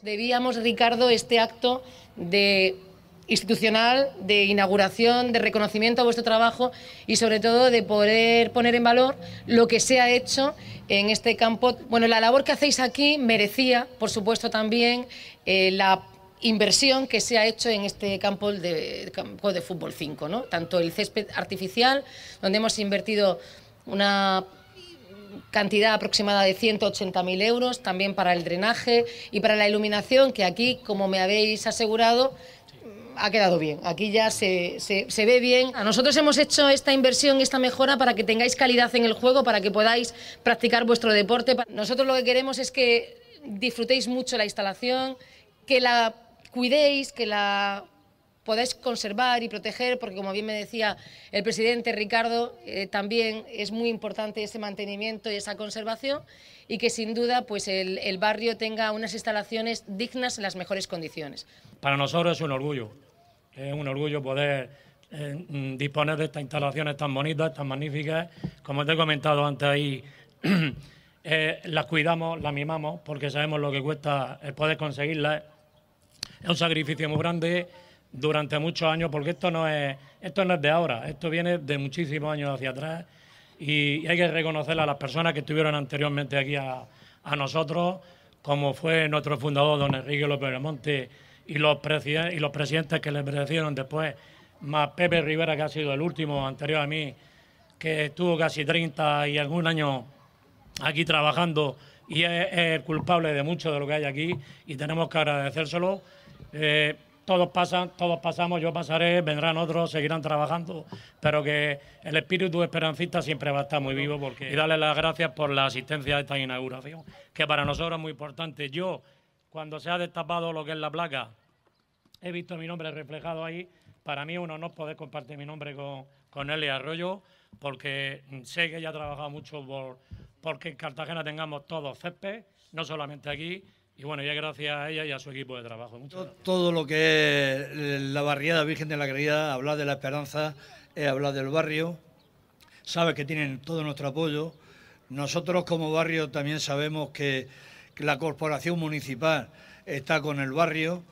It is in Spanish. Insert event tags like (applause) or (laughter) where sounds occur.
debíamos, Ricardo, este acto de institucional, de inauguración, de reconocimiento a vuestro trabajo y sobre todo de poder poner en valor lo que se ha hecho en este campo. Bueno, la labor que hacéis aquí merecía, por supuesto, también eh, la inversión que se ha hecho en este campo de, campo de fútbol 5, ¿no? tanto el césped artificial, donde hemos invertido una cantidad aproximada de 180.000 euros, también para el drenaje y para la iluminación, que aquí, como me habéis asegurado, ha quedado bien. Aquí ya se, ve bien. A nosotros hemos hecho esta inversión, esta mejora, para que tengáis calidad en el juego, para que podáis practicar vuestro deporte. Nosotros lo que queremos es que disfrutéis mucho la instalación, que la cuidéis, que la podáis conservar y proteger, porque como bien me decía el presidente Ricardo, eh, también es muy importante ese mantenimiento y esa conservación y que sin duda pues el, barrio tenga unas instalaciones dignas en las mejores condiciones. Para nosotros es un orgullo, es un orgullo poder eh, mm, disponer de estas instalaciones tan bonitas, tan magníficas. Como te he comentado antes ahí, (clears throat) eh, las cuidamos, las mimamos, porque sabemos lo que cuesta poder conseguirlas. Es un sacrificio muy grande durante muchos años, porque esto no es, esto no es de ahora, esto viene de muchísimos años hacia atrás y hay que reconocer a las personas que estuvieron anteriormente aquí a, nosotros, como fue nuestro fundador, don Enrique López de y los, y los presidentes que le precedieron después, más Pepe Rivera, que ha sido el último anterior a mí, que estuvo casi 30 y algún año aquí trabajando y es, el culpable de mucho de lo que hay aquí y tenemos que agradecérselo. Eh, todos pasan, todos pasamos, yo pasaré, vendrán otros, seguirán trabajando, pero que el espíritu esperancista siempre va a estar muy vivo porque y darle las gracias por la asistencia a esta inauguración, que para nosotros es muy importante. Yo, cuando se ha destapado lo que es la placa, he visto mi nombre reflejado ahí. Para mí es un honor poder compartir mi nombre con, con Eli Arroyo, porque sé que ella ha trabajado mucho por porque en Cartagena tengamos todos césped, no solamente aquí, y bueno, ya gracias a ella y a su equipo de trabajo. Todo lo que es la barriada Virgen de la Caridad, hablar de la esperanza, es eh, hablar del barrio. sabe que tienen todo nuestro apoyo. Nosotros como barrio también sabemos que, que la corporación municipal está con el barrio.